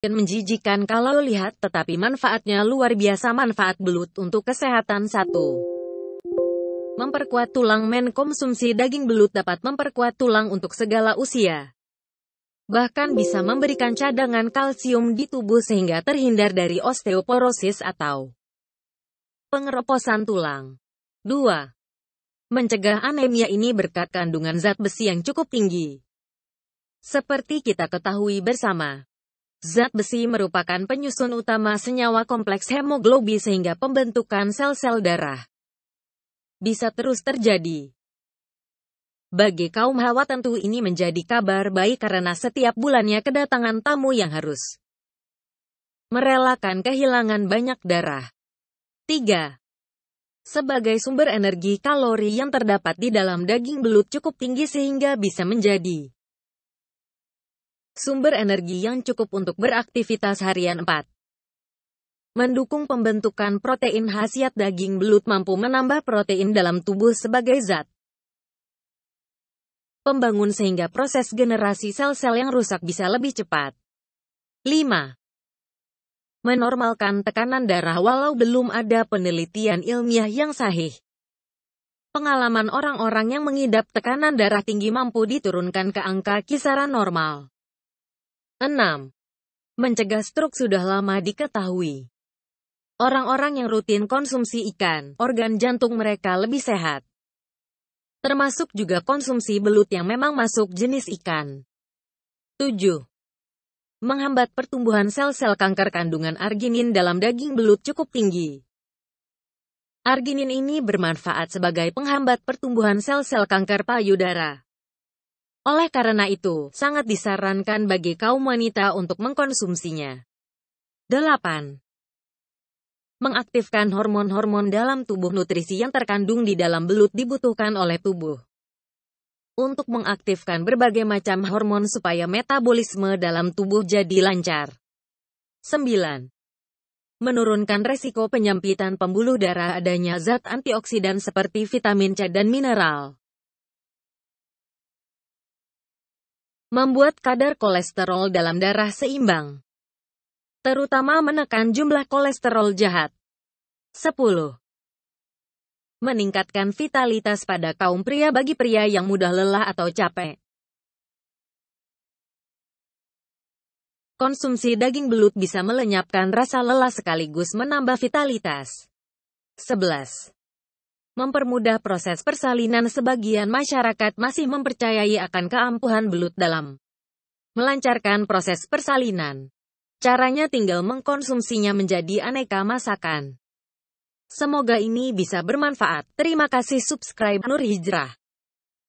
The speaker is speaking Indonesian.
dan menjijikan kalau lihat tetapi manfaatnya luar biasa manfaat belut untuk kesehatan satu. Memperkuat tulang men konsumsi daging belut dapat memperkuat tulang untuk segala usia. Bahkan bisa memberikan cadangan kalsium di tubuh sehingga terhindar dari osteoporosis atau pengeroposan tulang. 2. Mencegah anemia ini berkat kandungan zat besi yang cukup tinggi. Seperti kita ketahui bersama, Zat besi merupakan penyusun utama senyawa kompleks hemoglobin sehingga pembentukan sel-sel darah bisa terus terjadi. Bagi kaum hawa tentu ini menjadi kabar baik karena setiap bulannya kedatangan tamu yang harus merelakan kehilangan banyak darah. 3. Sebagai sumber energi kalori yang terdapat di dalam daging belut cukup tinggi sehingga bisa menjadi Sumber energi yang cukup untuk beraktivitas harian 4. Mendukung pembentukan protein khasiat daging belut mampu menambah protein dalam tubuh sebagai zat pembangun sehingga proses generasi sel-sel yang rusak bisa lebih cepat. 5. Menormalkan tekanan darah walau belum ada penelitian ilmiah yang sahih. Pengalaman orang-orang yang mengidap tekanan darah tinggi mampu diturunkan ke angka kisaran normal. 6. Mencegah stroke sudah lama diketahui. Orang-orang yang rutin konsumsi ikan, organ jantung mereka lebih sehat. Termasuk juga konsumsi belut yang memang masuk jenis ikan. 7 menghambat pertumbuhan sel-sel kanker kandungan arginin dalam daging belut cukup tinggi. Arginin ini bermanfaat sebagai penghambat pertumbuhan sel-sel kanker payudara. Oleh karena itu, sangat disarankan bagi kaum wanita untuk mengkonsumsinya. 8. Mengaktifkan hormon-hormon dalam tubuh nutrisi yang terkandung di dalam belut dibutuhkan oleh tubuh untuk mengaktifkan berbagai macam hormon supaya metabolisme dalam tubuh jadi lancar. 9. Menurunkan resiko penyempitan pembuluh darah adanya zat antioksidan seperti vitamin C dan mineral. membuat kadar kolesterol dalam darah seimbang, terutama menekan jumlah kolesterol jahat. 10. Meningkatkan vitalitas pada kaum pria bagi pria yang mudah lelah atau capek. Konsumsi daging belut bisa melenyapkan rasa lelah sekaligus menambah vitalitas. 11 mempermudah proses persalinan sebagian masyarakat masih mempercayai akan keampuhan belut dalam melancarkan proses persalinan. Caranya tinggal mengkonsumsinya menjadi aneka masakan. Semoga ini bisa bermanfaat. Terima kasih subscribe Nur Hijrah.